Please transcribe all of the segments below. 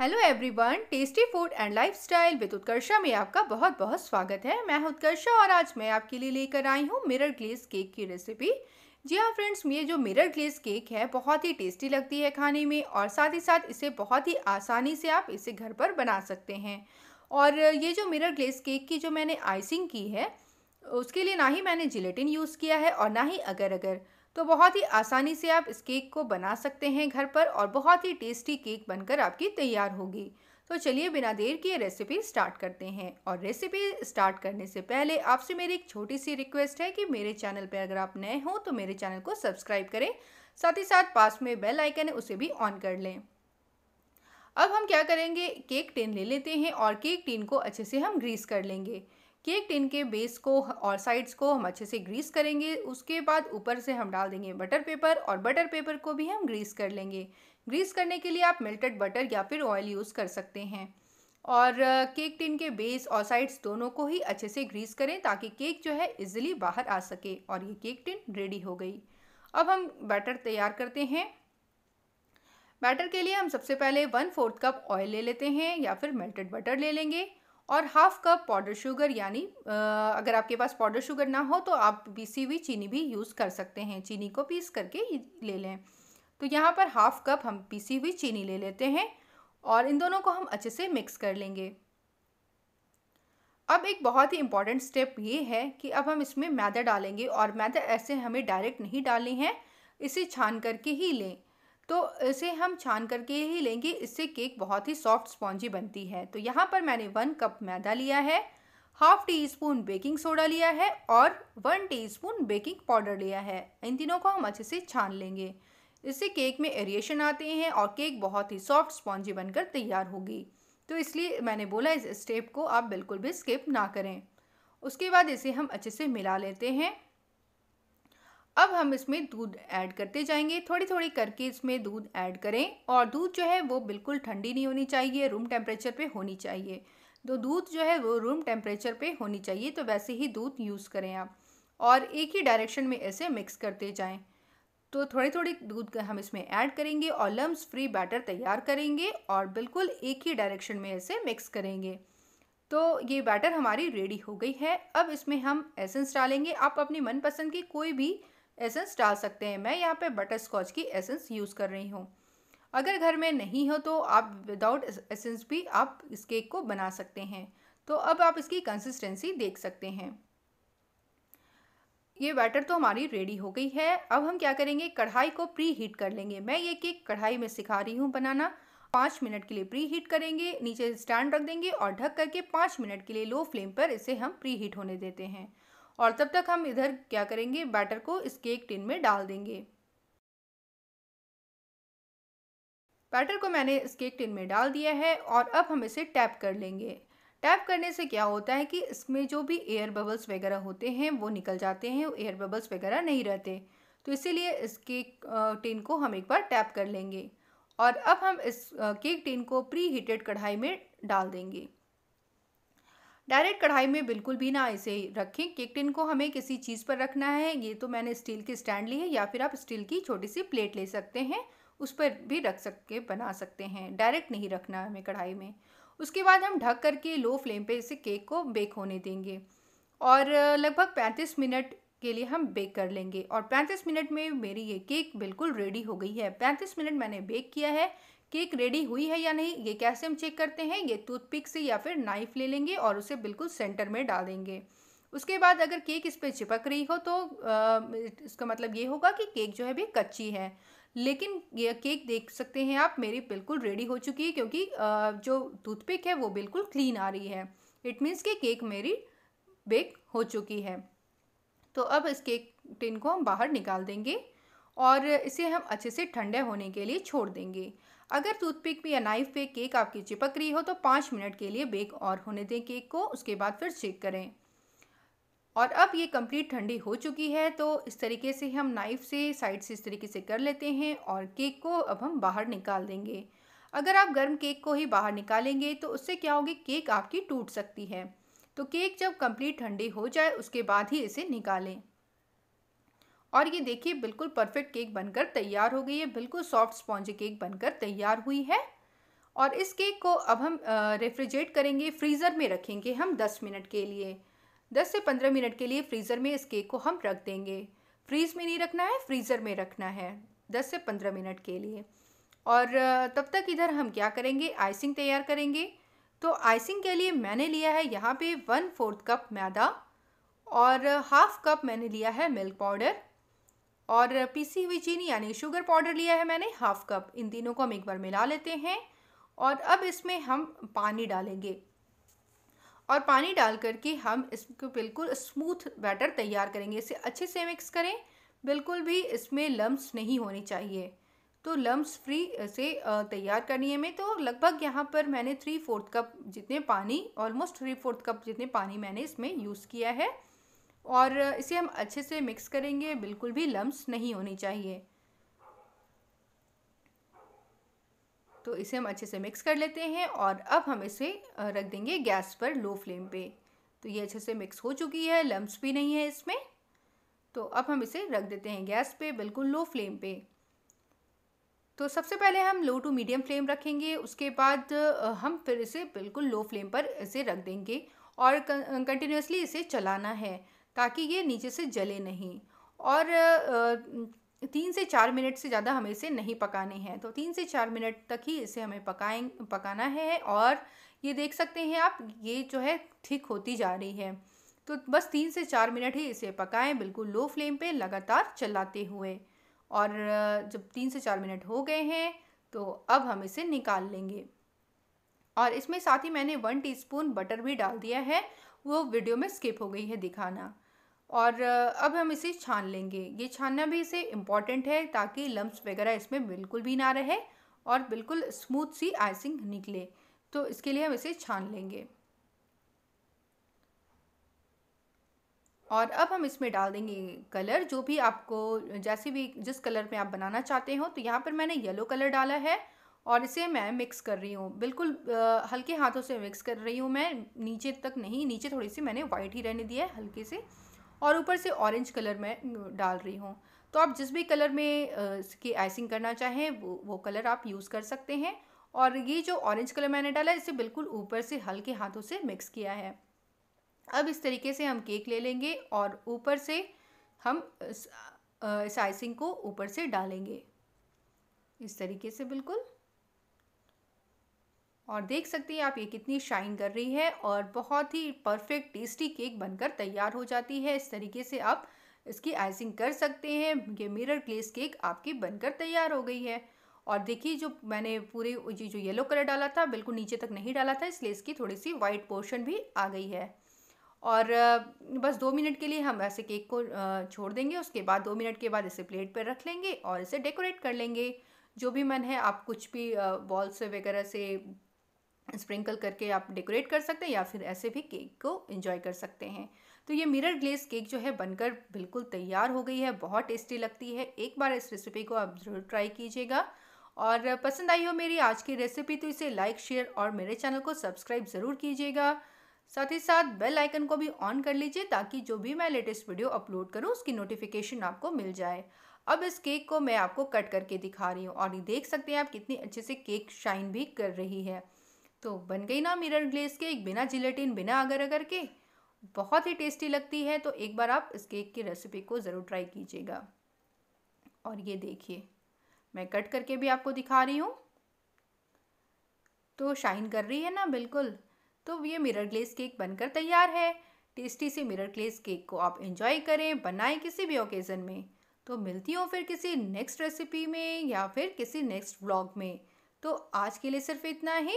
Hello everyone tasty food and lifestyle with Utkarsha में आपका बहुत बहुत स्वागत है मैं हूं उत्कर्षा और आज मैं आपके लिए लेकर आई हूं मिरर ग्लेस केक की रेसिपी जी हाँ फ्रेंड्स ये जो मिरर ग्लेस केक है बहुत ही टेस्टी लगती है खाने में और साथ ही साथ इसे बहुत ही आसानी से आप इसे घर पर बना सकते हैं और ये जो मिरर ग्लेस केक की जो मैंने आइसिंग की है उसके लिए ना ही मैंने जिलेटिन यूज़ किया है और ना ही अगर अगर तो बहुत ही आसानी से आप इस केक को बना सकते हैं घर पर और बहुत ही टेस्टी केक बनकर आपकी तैयार होगी तो चलिए बिना देर किए रेसिपी स्टार्ट करते हैं और रेसिपी स्टार्ट करने से पहले आपसे मेरी एक छोटी सी रिक्वेस्ट है कि मेरे चैनल पर अगर आप नए हों तो मेरे चैनल को सब्सक्राइब करें साथ ही साथ पास में बेल आइकन है उसे भी ऑन कर लें अब हम क्या करेंगे केक टिन ले लेते हैं और केक टिन को अच्छे से हम ग्रीस कर लेंगे केक टिन के बेस को और साइड्स को हम अच्छे से ग्रीस करेंगे उसके बाद ऊपर से हम डाल देंगे बटर पेपर और बटर पेपर को भी हम ग्रीस कर लेंगे ग्रीस करने के लिए आप मेल्टेड बटर या फिर ऑयल यूज़ कर सकते हैं और केक टिन के बेस और साइड्स दोनों को ही अच्छे से ग्रीस करें ताकि केक जो है इज़िली बाहर आ सके और ये केक टिन रेडी हो गई अब हम बैटर तैयार करते हैं बैटर के लिए हम सबसे पहले वन फोर्थ कप ऑयल ले लेते हैं या फिर मेल्टेड बटर ले लेंगे और हाफ कप पाउडर शुगर यानी अगर आपके पास पाउडर शुगर ना हो तो आप पीसी हुई चीनी भी यूज़ कर सकते हैं चीनी को पीस करके ले लें तो यहाँ पर हाफ कप हम पीसी हुई चीनी ले लेते हैं और इन दोनों को हम अच्छे से मिक्स कर लेंगे अब एक बहुत ही इम्पॉर्टेंट स्टेप ये है कि अब हम इसमें मैदा डालेंगे और मैदा ऐसे हमें डायरेक्ट नहीं डालनी है इसे छान करके ही लें तो इसे हम छान करके ही लेंगे इससे केक बहुत ही सॉफ्ट स्पॉन्जी बनती है तो यहाँ पर मैंने वन कप मैदा लिया है half teaspoon baking soda लिया है और one teaspoon baking powder लिया है इन तीनों को हम अच्छे से छान लेंगे इससे केक में एरिएशन आते हैं और केक बहुत ही सॉफ्ट स्पॉन्जी बनकर तैयार होगी तो इसलिए मैंने बोला इस स्टेप को आप बिल्कुल भी स्किप ना करें उसके बाद इसे हम अच्छे से मिला लेते हैं अब हम इसमें दूध ऐड करते जाएंगे थोड़ी थोड़ी करके इसमें दूध ऐड करें और दूध जो है वो बिल्कुल ठंडी नहीं होनी चाहिए रूम टेम्परेचर पे होनी चाहिए तो दूध जो है वो रूम टेम्परेचर पे होनी चाहिए तो वैसे ही दूध यूज़ करें आप और एक ही डायरेक्शन में ऐसे मिक्स करते जाएँ तो थोड़ी थोड़ी दूध हम इसमें ऐड करेंगे और लम्स फ्री बैटर तैयार करेंगे और बिल्कुल एक ही डायरेक्शन में ऐसे मिक्स करेंगे तो ये बैटर हमारी रेडी हो गई है अब इसमें हम एसेंस डालेंगे आप अपनी मनपसंद की कोई भी एसेंस डाल सकते हैं मैं यहाँ पे बटर स्कॉच की एसेंस यूज़ कर रही हूँ अगर घर में नहीं हो तो आप विदाउट एसेंस भी आप इस केक को बना सकते हैं तो अब आप इसकी कंसिस्टेंसी देख सकते हैं ये बैटर तो हमारी रेडी हो गई है अब हम क्या करेंगे कढ़ाई को प्री हीट कर लेंगे मैं ये केक कढ़ाई में सिखा रही हूँ बनाना पाँच मिनट के लिए प्री हीट करेंगे नीचे स्टैंड रख देंगे और ढक करके पाँच मिनट के लिए लो फ्लेम पर इसे हम प्री हीट होने देते हैं और तब तक हम इधर क्या करेंगे बैटर को इस केक टिन में डाल देंगे बैटर को मैंने इस केक टिन में डाल दिया है और अब हम इसे टैप कर लेंगे टैप करने से क्या होता है कि इसमें जो भी एयर बबल्स वगैरह होते हैं वो निकल जाते हैं एयर बबल्स वगैरह नहीं रहते तो इसीलिए इस केक टिन को हम एक बार टैप कर लेंगे और अब हम इस केक टिन को प्री हीटेड कढ़ाई में डाल देंगे डायरेक्ट कढ़ाई में बिल्कुल भी ना इसे रखें केक टिन को हमें किसी चीज़ पर रखना है ये तो मैंने स्टील की स्टैंड ली है या फिर आप स्टील की छोटी सी प्लेट ले सकते हैं उस पर भी रख के बना सकते हैं डायरेक्ट नहीं रखना हमें कढ़ाई में उसके बाद हम ढक करके लो फ्लेम पे इसे केक को बेक होने देंगे और लगभग पैंतीस मिनट के लिए हम बेक कर लेंगे और पैंतीस मिनट में मेरी ये केक बिल्कुल रेडी हो गई है पैंतीस मिनट मैंने बेक किया है केक रेडी हुई है या नहीं ये कैसे हम चेक करते हैं ये टूथपिक से या फिर नाइफ ले लेंगे और उसे बिल्कुल सेंटर में डाल देंगे उसके बाद अगर केक इस पर चिपक रही हो तो आ, इसका मतलब ये होगा कि केक जो है भी कच्ची है लेकिन ये केक देख सकते हैं आप मेरी बिल्कुल रेडी हो चुकी है क्योंकि आ, जो टूथपिक है वो बिल्कुल क्लीन आ रही है इट मीन्स कि केक मेरी बेक हो चुकी है तो अब इस केक टिन को हम बाहर निकाल देंगे और इसे हम अच्छे से ठंडे होने के लिए छोड़ देंगे अगर टूथपिक पे या नाइफ पे केक आपकी चिपक रही हो तो पाँच मिनट के लिए बेक और होने दें केक को उसके बाद फिर चेक करें और अब ये कंप्लीट ठंडी हो चुकी है तो इस तरीके से हम नाइफ़ से साइड से इस तरीके से कर लेते हैं और केक को अब हम बाहर निकाल देंगे अगर आप गर्म केक को ही बाहर निकालेंगे तो उससे क्या होगी केक आपकी टूट सकती है तो केक जब कंप्लीट ठंडी हो जाए उसके बाद ही इसे निकालें और ये देखिए बिल्कुल परफेक्ट केक बनकर तैयार हो गई है बिल्कुल सॉफ्ट स्पॉन्जी केक बनकर तैयार हुई है और इस केक को अब हम रेफ्रिजरेट करेंगे फ्रीज़र में रखेंगे हम दस मिनट के लिए दस से पंद्रह मिनट के लिए फ्रीज़र में इस केक को हम रख देंगे फ्रीज़ में नहीं रखना है फ्रीज़र में रखना है दस से पंद्रह मिनट के लिए और तब तक इधर हम क्या करेंगे आइसिंग तैयार करेंगे तो आइसिंग के लिए मैंने लिया है यहाँ पे वन फोर्थ कप मैदा और हाफ कप मैंने लिया है मिल्क पाउडर और पीसी हुई चीनी यानी शुगर पाउडर लिया है मैंने हाफ कप इन तीनों को हम एक बार मिला लेते हैं और अब इसमें हम पानी डालेंगे और पानी डाल करके हम इसको बिल्कुल स्मूथ बैटर तैयार करेंगे इसे अच्छे से मिक्स करें बिल्कुल भी इसमें लम्ब नहीं होने चाहिए तो लम्ब फ्री से तैयार करनी है मैं तो लगभग यहाँ पर मैंने थ्री फोर्थ कप जितने पानी ऑलमोस्ट थ्री फोर्थ कप जितने पानी मैंने इसमें यूज़ किया है और इसे हम अच्छे से मिक्स करेंगे बिल्कुल भी लम्स नहीं होनी चाहिए तो इसे हम अच्छे से मिक्स कर लेते हैं और अब हम इसे रख देंगे गैस पर लो फ्लेम पे तो ये अच्छे से मिक्स हो चुकी है लम्स भी नहीं है इसमें तो अब हम इसे रख देते हैं गैस पे बिल्कुल लो फ्लेम पे तो सबसे पहले हम लो टू मीडियम फ्लेम रखेंगे उसके बाद हम फिर इसे बिल्कुल लो फ्लेम पर इसे रख देंगे और कंटिन्यूसली इसे चलाना है ताकि ये नीचे से जले नहीं और तीन से चार मिनट से ज़्यादा हमें इसे नहीं पकाने हैं तो तीन से चार मिनट तक ही इसे हमें पकाएं पकाना है और ये देख सकते हैं आप ये जो है ठीक होती जा रही है तो बस तीन से चार मिनट ही इसे पकाएं बिल्कुल लो फ्लेम पे लगातार चलाते हुए और जब तीन से चार मिनट हो गए हैं तो अब हम इसे निकाल लेंगे और इसमें साथ ही मैंने वन टीस्पून बटर भी डाल दिया है वो वीडियो में स्किप हो गई है दिखाना और अब हम इसे छान लेंगे ये छानना भी इसे इम्पॉर्टेंट है ताकि लम्ब वगैरह इसमें बिल्कुल भी ना रहे और बिल्कुल स्मूथ सी आइसिंग निकले तो इसके लिए हम इसे छान लेंगे और अब हम इसमें डाल देंगे कलर जो भी आपको जैसे भी जिस कलर में आप बनाना चाहते हो तो यहाँ पर मैंने येलो कलर डाला है और इसे मैं मिक्स कर रही हूँ बिल्कुल हल्के हाथों से मिक्स कर रही हूँ मैं नीचे तक नहीं नीचे थोड़ी सी मैंने वाइट ही रहने दिया है हल्के से और ऊपर से ऑरेंज कलर मैं डाल रही हूँ तो आप जिस भी कलर में इसकी आइसिंग करना चाहें वो वो कलर आप यूज़ कर सकते हैं और ये जो ऑरेंज कलर मैंने डाला इसे बिल्कुल ऊपर से हल्के हाथों से मिक्स किया है अब इस तरीके से हम केक ले लेंगे और ऊपर से हम इस, इस आइसिंग को ऊपर से डालेंगे इस तरीके से बिल्कुल और देख सकते हैं आप ये कितनी शाइन कर रही है और बहुत ही परफेक्ट टेस्टी केक बनकर तैयार हो जाती है इस तरीके से आप इसकी आइसिंग कर सकते हैं ये मिरर ग्लेस केक आपकी बनकर तैयार हो गई है और देखिए जो मैंने पूरे ये जो येलो कलर डाला था बिल्कुल नीचे तक नहीं डाला था इसलिए इसकी थोड़ी सी वाइट पोर्शन भी आ गई है और बस दो मिनट के लिए हम ऐसे केक को छोड़ देंगे उसके बाद दो मिनट के बाद इसे प्लेट पर रख लेंगे और इसे डेकोरेट कर लेंगे जो भी मन है आप कुछ भी बॉल्स वगैरह से स्प्रिंकल करके आप डेकोरेट कर सकते हैं या फिर ऐसे भी केक को इंजॉय कर सकते हैं तो ये मिरर ग्लेस केक जो है बनकर बिल्कुल तैयार हो गई है बहुत टेस्टी लगती है एक बार इस रेसिपी को आप ज़रूर ट्राई कीजिएगा और पसंद आई हो मेरी आज की रेसिपी तो इसे लाइक शेयर और मेरे चैनल को सब्सक्राइब ज़रूर कीजिएगा साथ ही साथ बेल आइकन को भी ऑन कर लीजिए ताकि जो भी मैं लेटेस्ट वीडियो अपलोड करूँ उसकी नोटिफिकेशन आपको मिल जाए अब इस केक को मैं आपको कट करके दिखा रही हूँ और देख सकते हैं आप कितनी अच्छे से केक शाइन भी कर रही है तो बन गई ना मिरर ग्लेस केक बिना जिलेटिन बिना अगर अगर के बहुत ही टेस्टी लगती है तो एक बार आप इस केक की रेसिपी को ज़रूर ट्राई कीजिएगा और ये देखिए मैं कट करके भी आपको दिखा रही हूँ तो शाइन कर रही है ना बिल्कुल तो ये मिरर ग्लेस केक बनकर तैयार है टेस्टी सी मिरर ग्लेस केक को आप इंजॉय करें बनाएं किसी भी ओकेज़न में तो मिलती हूँ फिर किसी नेक्स्ट रेसिपी में या फिर किसी नेक्स्ट ब्लॉग में तो आज के लिए सिर्फ इतना ही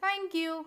Thank you.